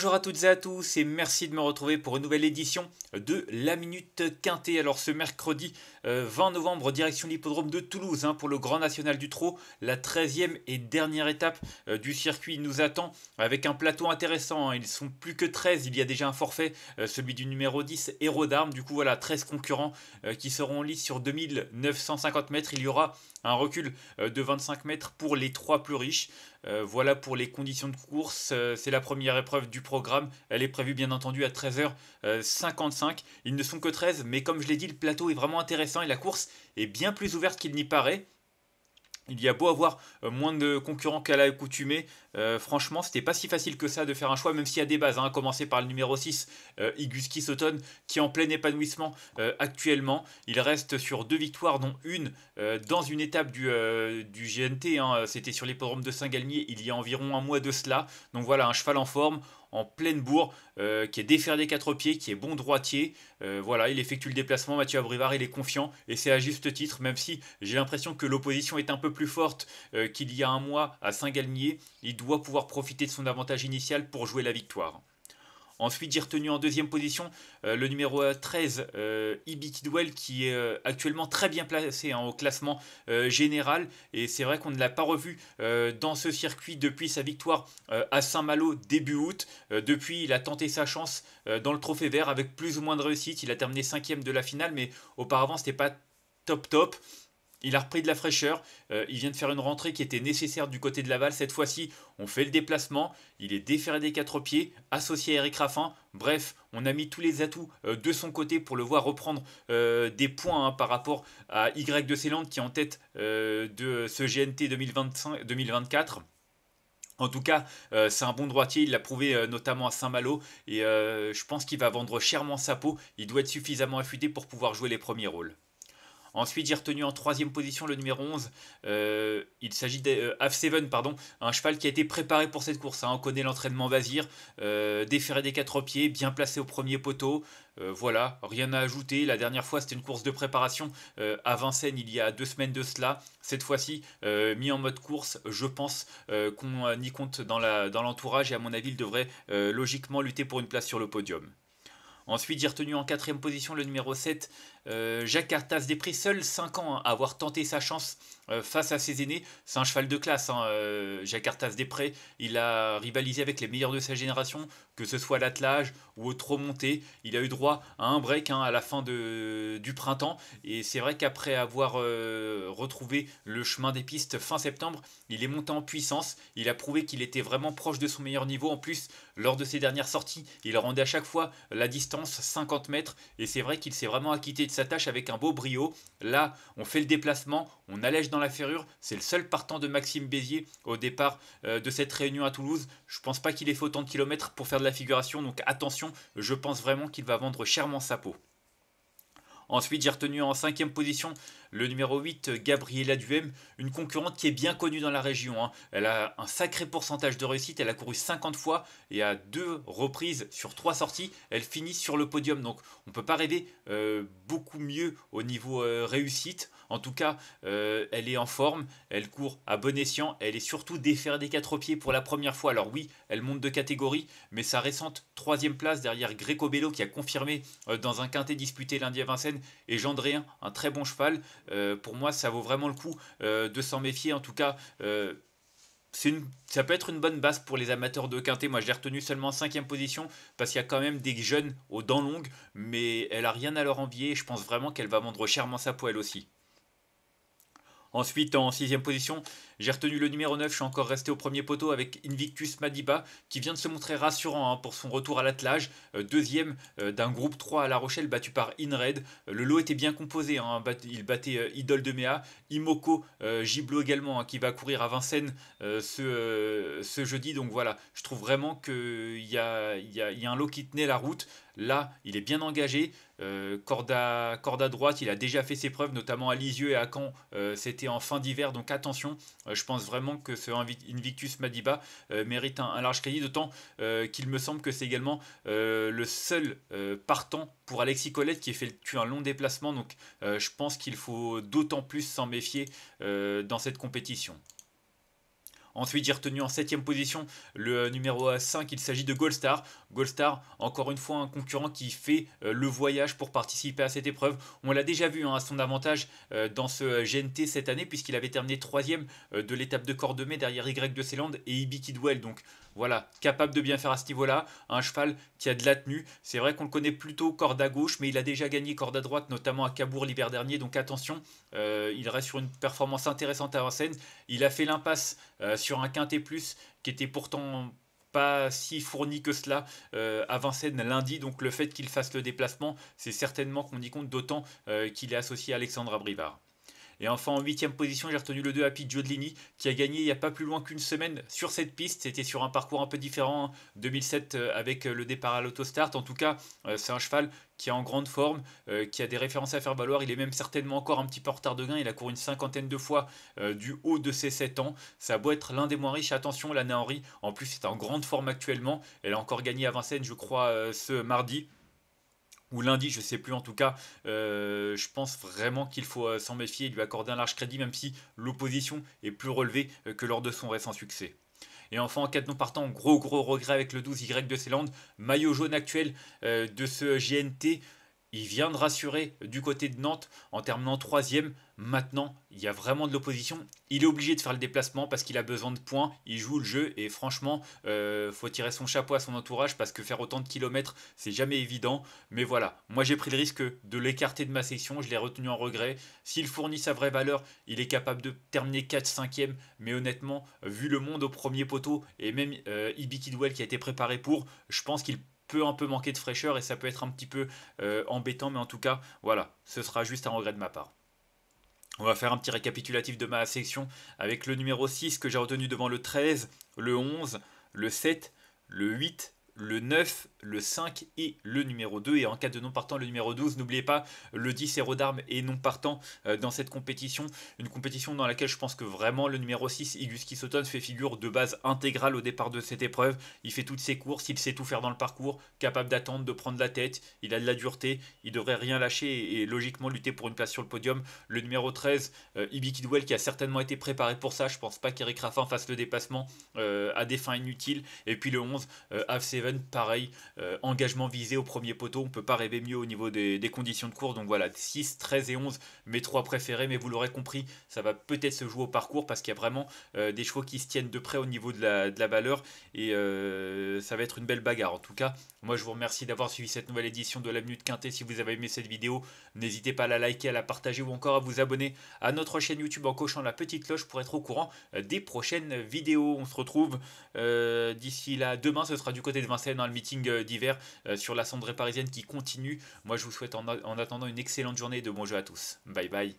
Bonjour à toutes et à tous et merci de me retrouver pour une nouvelle édition de La Minute Quintée. Alors ce mercredi 20 euh, novembre, direction l'hippodrome de Toulouse hein, pour le Grand National du Trot. La 13e et dernière étape euh, du circuit nous attend avec un plateau intéressant. Hein. Ils sont plus que 13, il y a déjà un forfait, euh, celui du numéro 10, Héros d'Armes. Du coup voilà, 13 concurrents qui seront en lice sur 2950 mètres. Il y aura un recul de 25 mètres pour les trois plus riches. Voilà pour les conditions de course. C'est la première épreuve du programme. Elle est prévue bien entendu à 13h55. Euh, Ils ne sont que 13, mais comme je l'ai dit, le plateau est vraiment intéressant et la course est bien plus ouverte qu'il n'y paraît. Il y a beau avoir euh, moins de concurrents qu'à l'accoutumée, euh, franchement, c'était pas si facile que ça de faire un choix, même s'il y a des bases, hein, à commencer par le numéro 6, Igus Iguski Soton, qui est en plein épanouissement actuellement. Il reste sur deux victoires, dont une dans une étape du, GNT. Hein. c'était sur l'hippodrome de Saint-Galmier il y a environ un mois de cela. Donc voilà, un cheval en forme en pleine bourre, euh, qui est défaire des quatre pieds, qui est bon droitier. Euh, voilà, il effectue le déplacement. Mathieu Abrivard, il est confiant et c'est à juste titre, même si j'ai l'impression que l'opposition est un peu plus forte euh, qu'il y a un mois à Saint-Galmier. Il doit pouvoir profiter de son avantage initial pour jouer la victoire. Ensuite, j'ai retenu en deuxième position euh, le numéro 13, euh, euh, Ibi Kidwell, qui est actuellement très bien placé hein, au classement général. Et c'est vrai qu'on ne l'a pas revu dans ce circuit depuis sa victoire à Saint-Malo début août. depuis, il a tenté sa chance dans le trophée vert avec plus ou moins de réussite. Il a terminé cinquième de la finale, mais auparavant, ce n'était pas top top. Il a repris de la fraîcheur, euh, il vient de faire une rentrée qui était nécessaire du côté de Laval. Cette fois-ci, on fait le déplacement, il est déféré des quatre pieds, associé à Eric Raffin. Bref, on a mis tous les atouts euh, de son côté pour le voir reprendre euh, des points hein, par rapport à Y de Célande qui est en tête de ce GNT 2024. En tout cas, c'est un bon droitier, il l'a prouvé notamment à Saint-Malo, et je pense qu'il va vendre chèrement sa peau, il doit être suffisamment affûté pour pouvoir jouer les premiers rôles. Ensuite, j'ai retenu en troisième position le numéro 11. Euh, il s'agit d'Af7, euh, pardon, un cheval qui a été préparé pour cette course. Hein. On connaît l'entraînement Vazir, euh, déferré des quatre pieds, bien placé au premier poteau. voilà, rien à ajouter. La dernière fois, c'était une course de préparation à Vincennes il y a deux semaines de cela. Cette fois-ci, mis en mode course, je pense qu'on y compte dans l'entourage dans et à mon avis, il devrait logiquement lutter pour une place sur le podium. Ensuite, j'ai retenu en quatrième position le numéro 7, euh, Jacques arthas Després, seul 5 ans à avoir tenté sa chance euh, face à ses aînés, c'est un cheval de classe. Hein, euh, Jacques arthas Després, il a rivalisé avec les meilleurs de sa génération, que ce soit à l'attelage ou au trop monté. Il a eu droit à un break hein, à la fin du printemps. Et c'est vrai qu'après avoir retrouvé le chemin des pistes fin septembre, il est monté en puissance. Il a prouvé qu'il était vraiment proche de son meilleur niveau. En plus, lors de ses dernières sorties, il rendait à chaque fois la distance 50 mètres. Et c'est vrai qu'il s'est vraiment acquitté de s'attache avec un beau brio. Là, on fait le déplacement, on allège dans la ferrure. C'est le seul partant de Maxime Bézier au départ euh, de cette réunion à Toulouse. Je pense pas qu'il ait fait autant de kilomètres pour faire de la figuration, donc attention, je pense vraiment qu'il va vendre chèrement sa peau. Ensuite, j'ai retenu en cinquième position le numéro 8, Gabriela Duhem, une concurrente qui est bien connue dans la région. Hein. Elle a un sacré pourcentage de réussite, elle a couru 50 fois et à deux reprises sur trois sorties, elle finit sur le podium. Donc on ne peut pas rêver euh, beaucoup mieux au niveau euh, réussite. En tout cas, euh, elle est en forme, elle court à bon escient, elle est surtout défaire des quatre pieds pour la première fois. Alors oui, elle monte de catégorie, mais sa récente troisième place derrière Greco Bello qui a confirmé dans un quintet disputé lundi à Vincennes et Jean-Dréen, un très bon cheval, euh, pour moi, ça vaut vraiment le coup euh, de s'en méfier. En tout cas, euh, une, ça peut être une bonne base pour les amateurs de quintet. Moi, je l'ai retenu seulement en cinquième position parce qu'il y a quand même des jeunes aux dents longues, mais elle a rien à leur envier. Je pense vraiment qu'elle va vendre chèrement sa poêle aussi. Ensuite, en sixième position, j'ai retenu le numéro 9, je suis encore resté au premier poteau avec Invictus Madiba qui vient de se montrer rassurant hein, pour son retour à l'attelage. Euh, deuxième euh, d'un groupe 3 à La Rochelle battu par InRed. Euh, le lot était bien composé, hein, il battait Idol de Méa, Imoko, Giblo également hein, qui va courir à Vincennes ce, ce, jeudi. Donc voilà, je trouve vraiment qu'il y a, y, a, un lot qui tenait la route. Là, il est bien engagé. Corda corde, à, droite, il a déjà fait ses preuves, notamment à Lisieux et à Caen. C'était en fin d'hiver, donc attention. Euh, je pense vraiment que ce Invictus Madiba euh, mérite un, large cahier, d'autant euh, qu'il me semble que c'est également le seul partant pour Alexis Colette qui fait un long déplacement. Donc je pense qu'il faut d'autant plus s'en méfier dans cette compétition. Ensuite, j'ai retenu en 7 position le numéro 5, il s'agit de Goldstar. Goldstar, encore une fois, un concurrent qui fait euh, le voyage pour participer à cette épreuve. On l'a déjà vu hein, à son avantage euh, dans ce GNT cette année, puisqu'il avait terminé troisième euh, de l'étape de mai derrière Y de Célande et Ibi Kidwell. Donc voilà, capable de bien faire à ce niveau-là. Un cheval qui a de la tenue. C'est vrai qu'on le connaît plutôt corde à gauche, mais il a déjà gagné corde à droite, notamment à Cabourg l'hiver dernier. Donc attention, il reste sur une performance intéressante à Vincennes. Il a fait l'impasse sur un quintet plus qui était pourtant pas si fourni que cela à euh, Vincennes lundi. Donc le fait qu'il fasse le déplacement, c'est certainement qu'on y compte, d'autant euh, qu'il est associé à Alexandre Brivard. Et enfin, en huitième position, j'ai retenu le 2 Happy Giodlini, qui a gagné il n'y a pas plus loin qu'une semaine sur cette piste. C'était sur un parcours un peu différent, 2007 hein, euh, avec euh, le départ à l'autostart. En tout cas, euh, c'est un cheval qui est en grande forme, qui a des références à faire valoir. Il est même certainement encore un petit peu en retard de gain. Il a couru une cinquantaine de fois du haut de ses 7 ans. Ça a beau être l'un des moins riches. Attention, l'année Henry, en plus, c'est en grande forme actuellement. Elle a encore gagné à Vincennes, je crois, ce mardi ou lundi, je sais plus en tout cas, euh, je pense vraiment qu'il faut euh, s'en méfier et lui accorder un large crédit, même si l'opposition est plus relevée euh, que lors de son récent succès. Et enfin, en cas de non partant, gros gros regret avec le 12Y de Célande, maillot jaune actuel de ce GNT. Il vient de rassurer du côté de Nantes en terminant troisième. Maintenant, il y a vraiment de l'opposition. Il est obligé de faire le déplacement parce qu'il a besoin de points. Il joue le jeu et franchement, il euh, faut tirer son chapeau à son entourage parce que faire autant de kilomètres, c'est jamais évident. Mais voilà, moi j'ai pris le risque de l'écarter de ma section. Je l'ai retenu en regret. S'il fournit sa vraie valeur, il est capable de terminer 4-5e. Mais honnêtement, vu le monde au premier poteau et même euh, Ibiki Ibi qui a été préparé pour, je pense qu'il peut un peu manquer de fraîcheur et ça peut être un petit peu euh, embêtant, mais en tout cas, voilà, ce sera juste un regret de ma part. On va faire un petit récapitulatif de ma section avec le numéro 6 que j'ai retenu devant le 13, le 11, le 7, le 8, le 9, le 5 et le numéro 2. Et en cas de non partant, le numéro 12. N'oubliez pas, le 10 héros d'armes et non partant euh, dans cette compétition. Une compétition dans laquelle je pense que vraiment le numéro 6, Iguski Kisoton, fait figure de base intégrale au départ de cette épreuve. Il fait toutes ses courses, il sait tout faire dans le parcours, capable d'attendre, de prendre la tête. Il a de la dureté, il devrait rien lâcher et, logiquement lutter pour une place sur le podium. Le numéro 13, euh, Ibi qui a certainement été préparé pour ça. Je pense pas qu'Eric Raffin fasse le dépassement euh, à des fins inutiles. Et puis le 11, Avseva pareil, euh, engagement visé au premier poteau, on peut pas rêver mieux au niveau des, conditions de cours. Donc voilà, 6, 13 et 11, mes trois préférés, mais vous l'aurez compris, ça va peut-être se jouer au parcours parce qu'il y a vraiment euh, des chevaux qui se tiennent de près au niveau de la, valeur et euh, ça va être une belle bagarre. En tout cas, moi je vous remercie d'avoir suivi cette nouvelle édition de la de Quintet. Si vous avez aimé cette vidéo, n'hésitez pas à la liker, à la partager ou encore à vous abonner à notre chaîne YouTube en cochant la petite cloche pour être au courant des prochaines vidéos. On se retrouve d'ici là demain, ce sera du côté de dans le meeting euh, d'hiver euh, sur la cendrée parisienne qui continue. Moi, je vous souhaite en, attendant une excellente journée de bons jeux à tous. Bye bye.